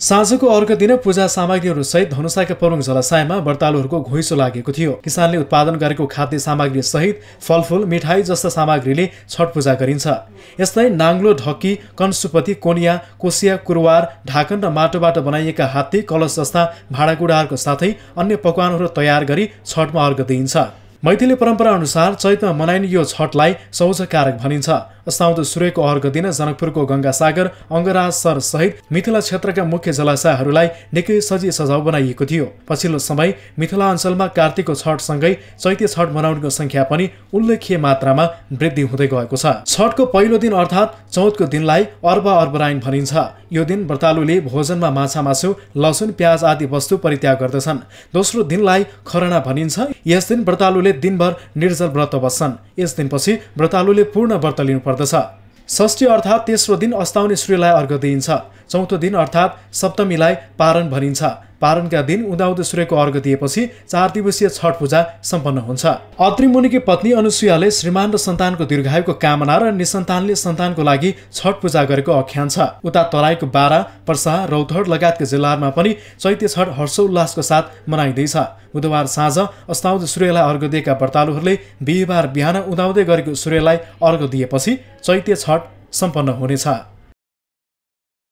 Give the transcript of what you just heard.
साँझको अर्घ दिन पूजा सामग्रीहरूसहित धनुषाका प्रमुख जलाशयमा व्रतालुहरूको घुइसो लागेको थियो किसानले उत्पादन गरेको खाद्य सामग्री सहित फलफुल मिठाई जस्ता सामग्रीले छठ पूजा गरिन्छ यस्तै नाङ्लो ढक्की कन्सुपति कोनिया कोसिया कुरवार ढाकन र माटोबाट बनाइएका हात्ती कलश जस्ता भाँडाकुँडाहरूको साथै अन्य पकवानहरू तयार गरी छठमा अर्घ दिइन्छ मैथिली अनुसार चैतमा मनाइने यो छठलाई सौजकारक भनिन्छ अस्ताउँदो सूर्यको अर्घ दिन जनकपुरको गङ्गासागर अङ्गराज सर सहित मिथिला क्षेत्रका मुख्य जलाशयहरूलाई निकै सजी सजाउ बनाइएको थियो पछिल्लो समय मिथिला अञ्चलमा कार्तिकको छठसँगै चैत्य छठ मनाउनेको संख्या पनि उल्लेखीय मात्रामा वृद्धि हुँदै गएको छ छठको पहिलो दिन अर्थात् चौथको दिनलाई अर्ब अर्बरायन भनिन्छ यो दिन व्रतालुले भोजनमा माछा मासु लसुन प्याज आदि वस्तु परित्याग गर्दछन् दोस्रो दिनलाई खरना भनिन्छ यस दिन व्रतालुले व्रतालुले दिनभर निर्जल व्रत बस्छन् यस दिनपछि व्रतालुले पूर्ण व्रत लिनुपर्दछ षष्ठी अर्थात् तेस्रो दिन अस्ताउने सूर्यलाई अर्घ दिइन्छ चौथो दिन अर्थात् सप्तमीलाई पारण भनिन्छ पारणका दिन उदाउँदो सूर्यको अर्घ दिएपछि चार दिवसीय छठ पूजा सम्पन्न हुन्छ अत्रिमुनिकी पत्नी अनुसुयाले श्रीमान र सन्तानको दीर्घायुको कामना र निसन्तानले सन्तानको लागि छठ पूजा गरेको अख्यान छ उता तराईको बारा पर्सा रौथड लगायतका जिल्लाहरूमा पनि चैत्य छठ हर्षोल्लासको साथ मनाइँदैछ बुधबार साँझ अस्ताउँदो सूर्यलाई अर्घ दिएका व्रतालुहरूले बिहिबार बिहान उदाउँदै गरेको सूर्यलाई अर्घ दिएपछि चैत्य छठ सम्पन्न हुनेछ